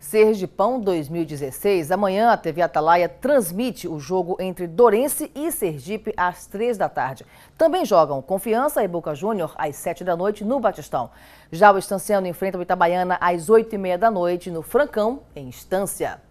Sergipão 2016. Amanhã a TV Atalaia transmite o jogo entre Dorense e Sergipe às três da tarde. Também jogam Confiança e Boca Júnior às sete da noite no Batistão. Já o Estanciano enfrenta o Itabaiana às oito e meia da noite no Francão, em Estância.